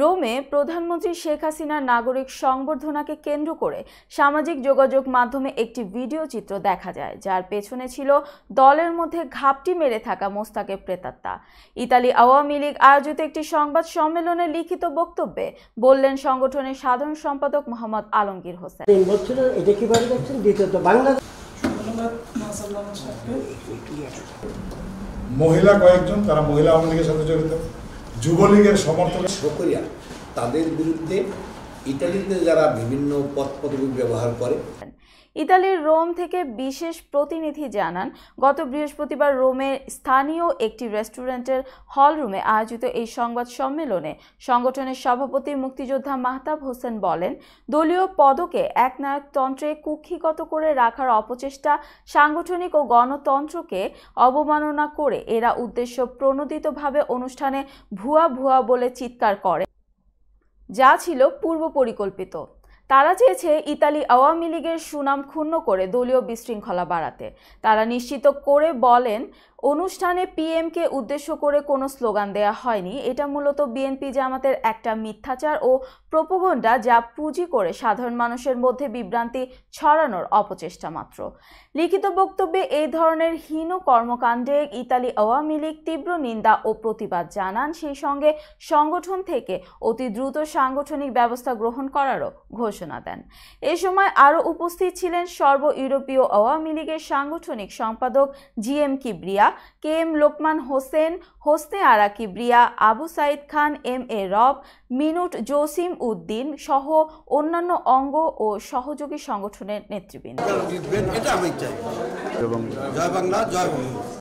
রোমে প্রধানমন্ত্রী শেখ হাসিনার নাগরিক সংবর্ধনাকে কেন্দ্র করে সামাজিক যোগাযোগ মাধ্যমে একটি ভিডিও চিত্র দেখা যায় যার পেছনে ছিল দলের মধ্যে ঘাপটি মেরে থাকা মোস্তাকের প্রেতাত্মা ইতালি আওয়ামী লীগ আয়োজিত একটি সংবাদ সম্মেলনে লিখিত বক্তব্যে বললেন সংগঠনের সাধারণ সম্পাদক মোহাম্মদ আলমগীর হোসেন মহিলা কয়েকজন তারা মহিলা আওয়ামী লীগের সাথে জড়িত যুবলীগের সমর্থন সকরিয়া তাদের বিরুদ্ধে ইতালিতে যারা বিভিন্ন পদ ব্যবহার করে ইতালির রোম থেকে বিশেষ প্রতিনিধি জানান গত বৃহস্পতিবার রোমে স্থানীয় একটি রেস্টুরেন্টের হলরুমে আয়োজিত এই সংবাদ সম্মেলনে সংগঠনের সভাপতি মুক্তিযোদ্ধা মাহতাব হোসেন বলেন দলীয় পদকে একনায়কতন্ত্রে কুক্ষিগত করে রাখার অপচেষ্টা সাংগঠনিক ও গণতন্ত্রকে অবমাননা করে এরা উদ্দেশ্য প্রণোদিতভাবে অনুষ্ঠানে ভুয়া ভুয়া বলে চিৎকার করে যা ছিল পূর্ব পরিকল্পিত তারা চেয়েছে ইতালি আওয়ামী লীগের সুনাম ক্ষুণ্ণ করে দলীয় বিশৃঙ্খলা বাড়াতে তারা নিশ্চিত করে বলেন অনুষ্ঠানে পিএমকে উদ্দেশ্য করে কোনো স্লোগান দেয়া হয়নি এটা মূলত বিএনপি জামাতের একটা মিথ্যাচার ও প্রোপোগন্ডা যা পুঁজি করে সাধারণ মানুষের মধ্যে বিভ্রান্তি ছড়ানোর অপচেষ্টা মাত্র লিখিত বক্তব্যে এই ধরনের হীন কর্মকাণ্ডে ইতালি আওয়ামী লীগ তীব্র নিন্দা ও প্রতিবাদ জানান সেই সঙ্গে সংগঠন থেকে অতি দ্রুত সাংগঠনিক ব্যবস্থা গ্রহণ করারও ঘোষণা দেন এ সময় আরও উপস্থিত ছিলেন সর্ব ইউরোপীয় আওয়ামী লীগের সাংগঠনিক সম্পাদক G M Kibria K M Lokman Hossain Hosne আরাকি ব্রিয়া আবু সাইদ খান এম এ রব মিনুট জসিম উদ্দিন সহ অন্যান্য অঙ্গ ও সহযোগী সংগঠনের নেতৃবৃন্দ